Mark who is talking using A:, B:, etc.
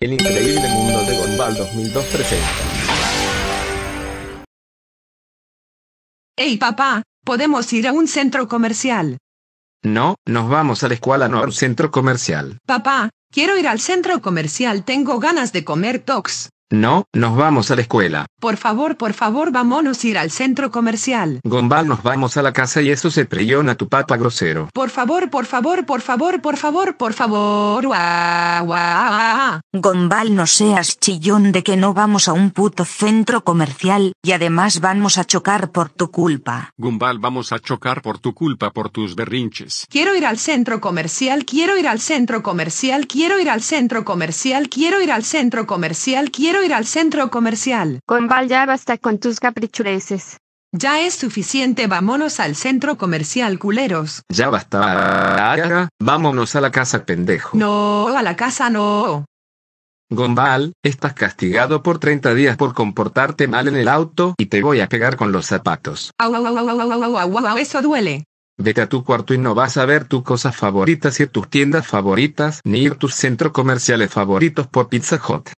A: El increíble mundo de gonbal 2002
B: ¡Hey papá! Podemos ir a un centro comercial.
A: No, nos vamos a la escuela, no a un centro comercial.
B: Papá, quiero ir al centro comercial, tengo ganas de comer tox.
A: No, nos vamos a la escuela.
B: Por favor, por favor, vámonos a ir al centro comercial.
A: GONBAL nos vamos a la casa y eso se a tu papa grosero.
B: Por favor, por favor, por favor, por favor, por favor, guau. Gonbal, no seas chillón de que no vamos a un puto centro comercial, y además vamos a chocar por tu culpa.
A: Gombal vamos a chocar por tu culpa por tus berrinches.
B: Quiero ir al centro comercial, quiero ir al centro comercial, quiero ir al centro comercial, quiero ir al centro comercial, quiero ir al centro comercial. Gombal ya basta con tus caprichureces. Ya es suficiente, vámonos al centro comercial, culeros.
A: Ya basta. Vámonos a la casa, pendejo.
B: No, a la casa no.
A: Gombal, estás castigado por 30 días por comportarte mal en el auto y te voy a pegar con los zapatos.
B: Au, eso duele.
A: Vete a tu cuarto y no vas a ver tus cosas favoritas y tus tiendas favoritas, ni ir tus centros comerciales favoritos por Pizza Hut.